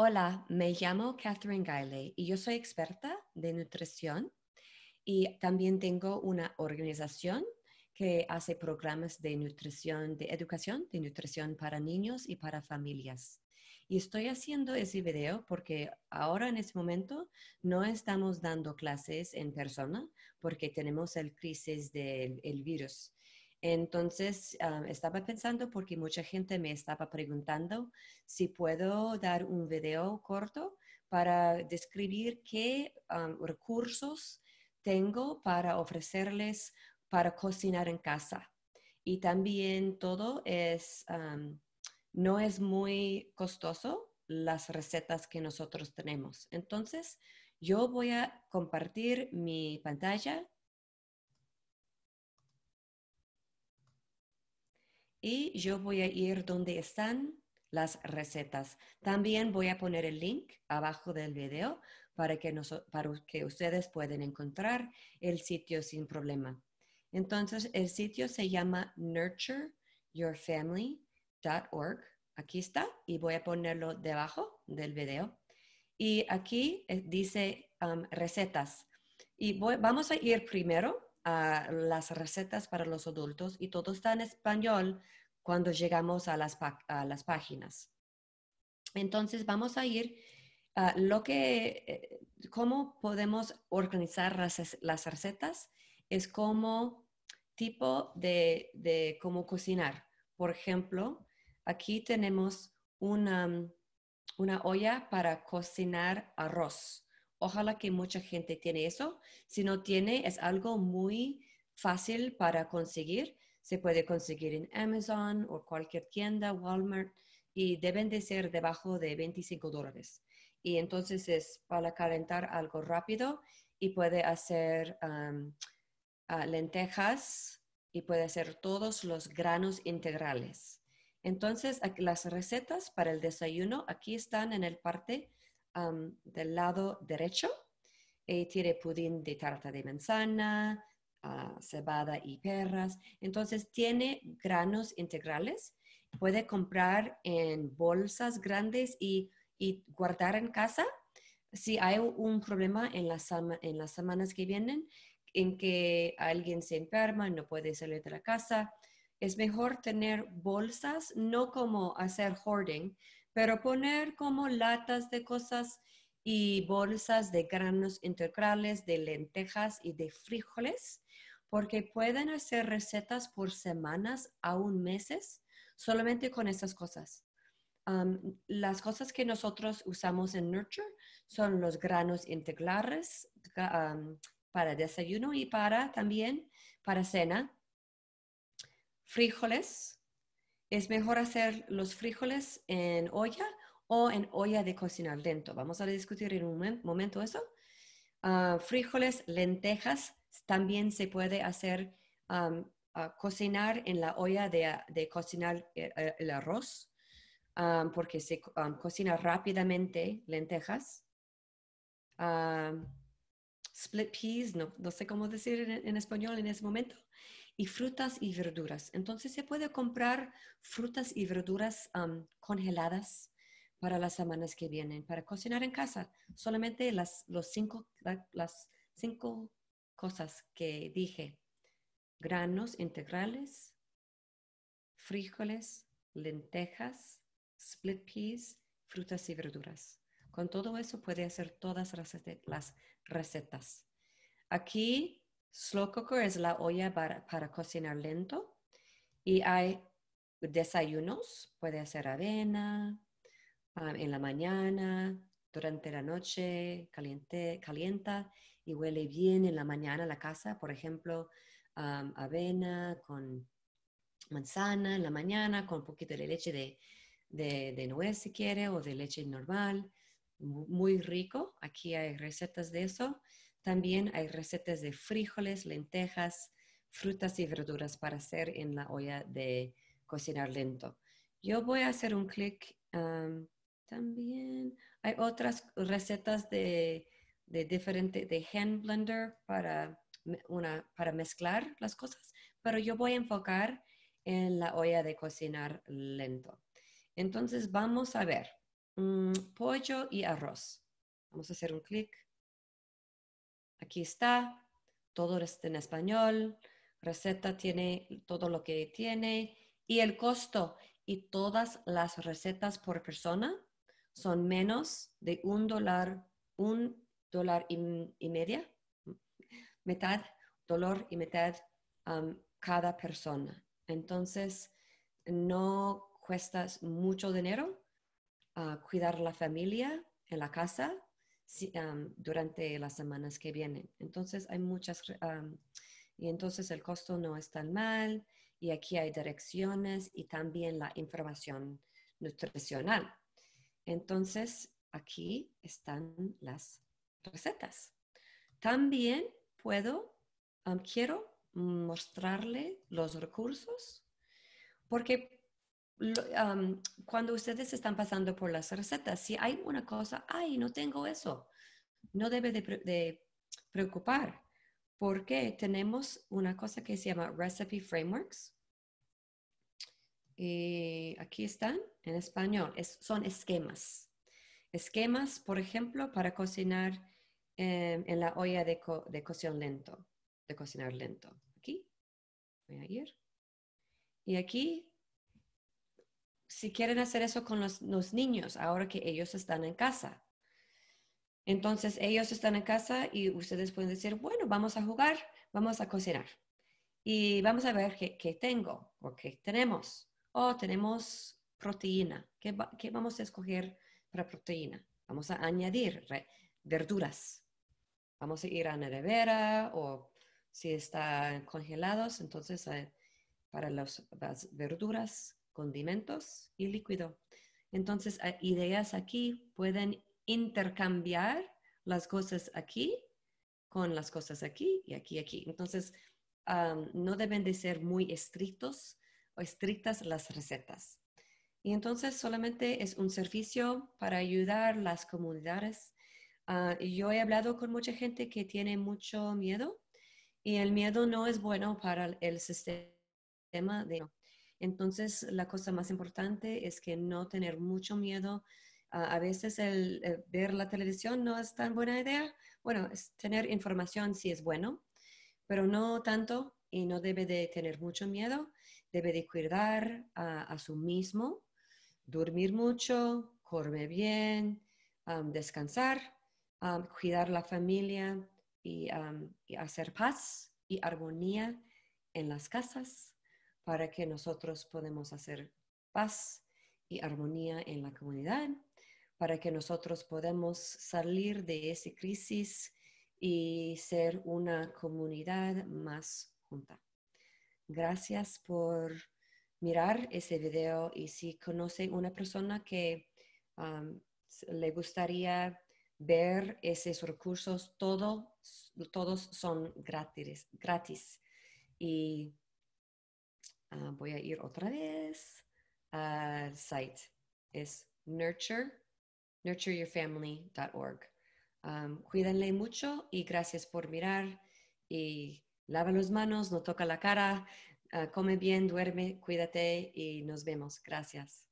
Hola, me llamo Catherine Guiley y yo soy experta de nutrición y también tengo una organización que hace programas de nutrición, de educación, de nutrición para niños y para familias. Y estoy haciendo ese video porque ahora en este momento no estamos dando clases en persona porque tenemos el crisis del virus. Entonces, ah, estaba pensando porque mucha gente me estaba preguntando si puedo dar un video corto para describir qué ah, recursos tengo para ofrecerles para cocinar en casa. Y también todo es, no es muy costoso las recetas que nosotros tenemos. Entonces, yo voy a compartir mi pantalla yo voy a ir donde están las recetas. También voy a poner el link abajo del video para que, nos, para que ustedes puedan encontrar el sitio sin problema. Entonces, el sitio se llama nurtureyourfamily.org. Aquí está y voy a ponerlo debajo del video. Y aquí eh, dice um, recetas. Y vamos a ir primero las recetas para los adultos y todo está en español cuando llegamos a las, páginas. Entonces vamos a ir a lo que, eh, cómo podemos organizar las, recetas es como tipo de, de cómo cocinar. Por ejemplo, aquí tenemos una, una olla para cocinar arroz. Ojalá que mucha gente tiene eso. Si no tiene, es algo muy fácil para conseguir. Se puede conseguir en Amazon o cualquier tienda, Walmart, y deben de ser debajo de 25 dólares. Y entonces es para calentar algo rápido y puede hacer ah, lentejas y puede hacer todos los granos integrales. Entonces, las recetas para el desayuno aquí están en el parte del lado derecho eh, tiene pudín de tarta de manzana, ah, cebada y perras. Entonces tiene granos integrales. Puede comprar en bolsas grandes y, guardar en casa. Si hay un problema en las, en las semanas que vienen, en que alguien se enferma, no puede salir de la casa, es mejor tener bolsas, no como hacer hoarding, pero poner como latas de cosas y bolsas de granos integrales, de lentejas y de frijoles, porque pueden hacer recetas por semanas, a un meses, solamente con esas cosas. las cosas que nosotros usamos en Nurture son los granos integrales para desayuno y para también para cena frijoles, es mejor hacer los frijoles en olla o en olla de cocinar lento. Vamos a discutir en un momento eso. Fríjoles, ah, frijoles, lentejas, también se puede hacer cocinar en la olla de, de cocinar eh, eh, el, arroz, porque se cocina rápidamente lentejas. split peas, no, sé cómo decir en español en ese momento y frutas y verduras. Entonces se puede comprar frutas y verduras congeladas para las semanas que vienen, para cocinar en casa. Solamente las, los cinco, las cinco cosas que dije. Granos integrales, frijoles, lentejas, split peas, frutas y verduras. Con todo eso puede hacer todas las recetas. Aquí Slow cooker es la olla para, cocinar lento y hay desayunos, puede hacer avena ah, en la mañana, durante la noche, caliente, calienta y huele bien en la mañana la casa, por ejemplo, avena con manzana en la mañana, con un poquito de leche de, de, de nuez si quiere o de leche normal, muy rico, aquí hay recetas de eso. También hay recetas de frijoles, lentejas, frutas y verduras para hacer en la olla de cocinar lento. Yo voy a hacer un clic también. Hay otras recetas de, de diferente, de hand blender para, para mezclar las cosas, pero yo voy a enfocar en la olla de cocinar lento. Entonces vamos a ver, mm, pollo y arroz. Vamos a hacer un clic. Aquí está, todo está en español, receta tiene todo lo que tiene y el costo y todas las recetas por persona son menos de un dólar, un dólar y, media, mitad, dólar y mitad um, cada persona. Entonces, no cuesta mucho dinero uh, cuidar la familia en la casa durante las semanas que vienen. Entonces hay muchas, y entonces el costo no es tan mal, y aquí hay direcciones y también la información nutricional. Entonces aquí están las recetas. También puedo, quiero mostrarle los recursos porque cuando ustedes están pasando por las recetas, si hay una cosa, ay, no tengo eso, no debe de, preocupar, porque tenemos una cosa que se llama Recipe Frameworks. Y eh, aquí están en español, son esquemas. Esquemas, por ejemplo, para cocinar eh, en la olla de, de cocción lento, de cocinar lento. Aquí, voy a ir. Y aquí si quieren hacer eso con los, niños ahora que ellos están en casa. Entonces ellos están en casa y ustedes pueden decir, bueno, vamos a jugar, vamos a cocinar y vamos a ver qué, tengo o qué tenemos. O tenemos proteína. ¿Qué, vamos a escoger para proteína? Vamos a añadir verduras. Vamos a ir a la nevera o si están congelados, entonces eh, para las verduras condimentos y líquido. Entonces, ideas aquí pueden intercambiar las cosas aquí con las cosas aquí y aquí, aquí. Entonces, no deben de ser muy estrictos o estrictas las recetas. Y entonces solamente es un servicio para ayudar las comunidades. Ah, yo he hablado con mucha gente que tiene mucho miedo y el miedo no es bueno para el sistema de entonces, la cosa más importante es que no tener mucho miedo. a veces el, ver la televisión no es tan buena idea. Bueno, es tener información sí es bueno, pero no tanto y no debe de tener mucho miedo. Debe de cuidar a, a su mismo, dormir mucho, comer bien, descansar, cuidar la familia y hacer paz y armonía en las casas para que nosotros podemos hacer paz y armonía en la comunidad, para que nosotros podemos salir de esa crisis y ser una comunidad más junta. Gracias por mirar ese video y si conoce una persona que um, le gustaría ver esos recursos, todos son gratis, gratis. Y Ah, voy a ir otra vez al site. Es nurture, nurtureyourfamily.org. cuídenle mucho y gracias por mirar y lava las manos, no toca la cara, ah, come bien, duerme, cuídate y nos vemos. Gracias.